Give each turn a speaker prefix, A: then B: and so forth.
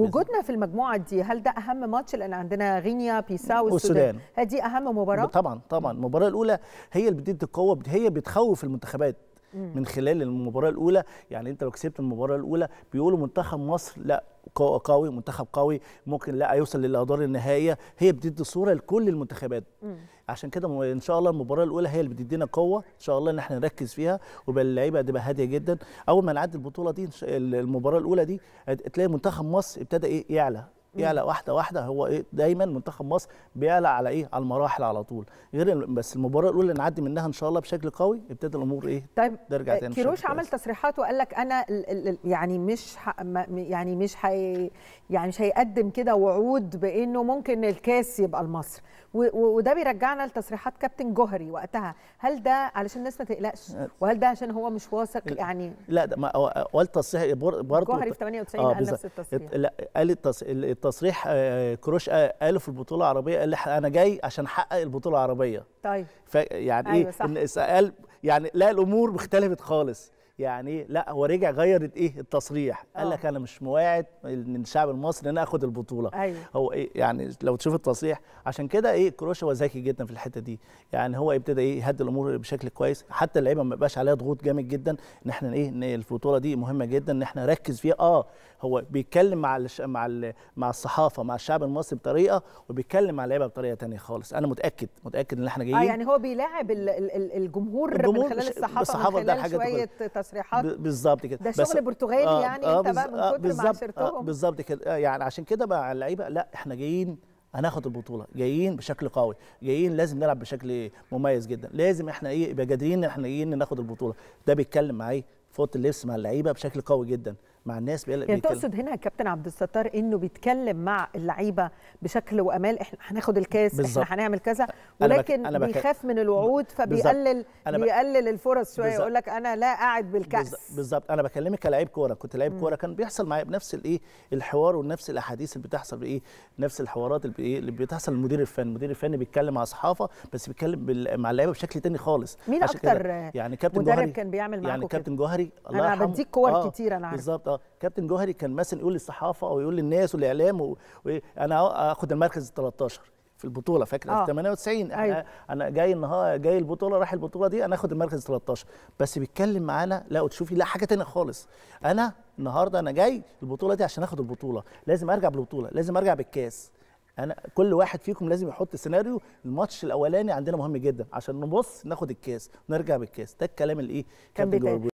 A: وجودنا في المجموعه دي هل ده اهم ماتش لان عندنا غينيا بيساو والسودان هذه اهم مباراه
B: طبعا طبعا المباراه الاولى هي اللي بتدي القوه هي بتخوف المنتخبات من خلال المباراه الاولى يعني انت لو كسبت المباراه الاولى بيقولوا منتخب مصر لا قوي منتخب قوي ممكن لا يوصل للادوار النهائيه هي بتدي صوره لكل المنتخبات عشان كده ان شاء الله المباراه الاولى هي اللي بتدينا قوه ان شاء الله ان احنا نركز فيها ويبقى اللعيبه هتبقى هاديه جدا اول ما نعدي البطوله دي المباراه الاولى دي تلاقي منتخب مصر ابتدى ايه يعلى يعلى واحده واحده هو ايه دايما منتخب مصر بيعلى على ايه على المراحل على طول غير بس المباراه الاولى اللي نعدي منها ان شاء الله بشكل قوي ابتدى الامور ايه طيب ترجع تاني كيروش عمل
A: تصريحات وقال لك انا يعني مش يعني مش حي يعني مش هيقدم كده وعود بانه ممكن الكاس يبقى لمصر وده بيرجعنا لتصريحات كابتن جوهري وقتها هل ده علشان الناس ما تقلقش وهل ده عشان هو مش واثق يعني
B: لا ده ما اول تصريح برضه جوهري في 98 آه قال نفس التصريح لا قال التصريح التصريح آه، كروش آه، قاله في البطوله العربيه قال لي انا جاي عشان احقق البطوله العربيه طيب يعني أيوة ايه صح. قال يعني لا الامور اختلفت خالص يعني لا هو رجع غيرت ايه التصريح قال آه. لك انا مش مواعد من الشعب المصري ان انا اخد البطوله أيوة. هو ايه يعني لو تشوف التصريح عشان كده ايه كروشا هو ذكي جدا في الحته دي يعني هو ابتدى ايه يهدي الامور بشكل كويس حتى اللعيبه ما بقاش عليها ضغوط جامد جدا ان احنا ايه ان البطوله دي مهمه جدا ان احنا نركز فيها اه هو بيتكلم مع الش... مع ال... مع الصحافه مع الشعب المصري بطريقه وبيتكلم مع اللعيبه بطريقه ثانيه خالص انا متاكد متاكد ان احنا آه، جايين اه يعني
A: هو بيلاعب الجمهور, الجمهور من خلال الصحافه, الصحافة من خلال شويه تصريحات بالظبط
B: كده ده شغل برتغالي آه يعني آه انت بقى من آه، كتر ما عشرتهم آه بالظبط كده آه يعني عشان كده بقى اللعيبه لا احنا جايين هناخد البطوله جايين بشكل قوي جايين لازم نلعب بشكل مميز جدا لازم احنا ايه يبقى قادرين احنا جايين ناخد البطوله ده بيتكلم معايا في اوضه اللبس مع اللعيبه بشكل قوي جدا مع الناس بيقل... يعني تقصد
A: هنا كابتن عبد الستار انه بيتكلم مع اللعيبه بشكل وامال احنا هناخد الكاس بالزبط. احنا هنعمل كذا ولكن أنا بك... أنا بك... بيخاف من الوعود فبيقلل ب... بيقلل الفرص شويه يقول لك انا لا قاعد بالكاس
B: بالظبط انا بكلمك كلاعب كوره كنت لعيب كوره كان بيحصل معايا بنفس الايه الحوار ونفس الاحاديث اللي بتحصل بايه نفس الحوارات اللي بتحصل المدير الفني المدير الفني بيتكلم مع الصحافه بس بيتكلم بال... مع اللعيبه بشكل تاني خالص مين اكتر يعني كابتن جوهري كان بيعمل يعني كابتن جوهري الله انا بديك كور آه، كتير انا عارف بالظبط اه كابتن جوهري كان مثلا يقول للصحافه او يقول للناس والاعلام و... انا اخد المركز ال 13 في البطوله فاكر آه. 98 أيوة. انا جاي النهارده جاي البطوله راح البطوله دي انا اخد المركز 13 بس بيتكلم معانا لا وتشوفي لا حاجه ثانيه خالص انا النهارده انا جاي البطوله دي عشان اخد البطوله لازم ارجع بالبطوله لازم ارجع بالكاس انا كل واحد فيكم لازم يحط سيناريو الماتش الاولاني عندنا مهم جدا عشان نبص ناخد الكاس نرجع بالكاس ده الكلام الايه كان بيتقال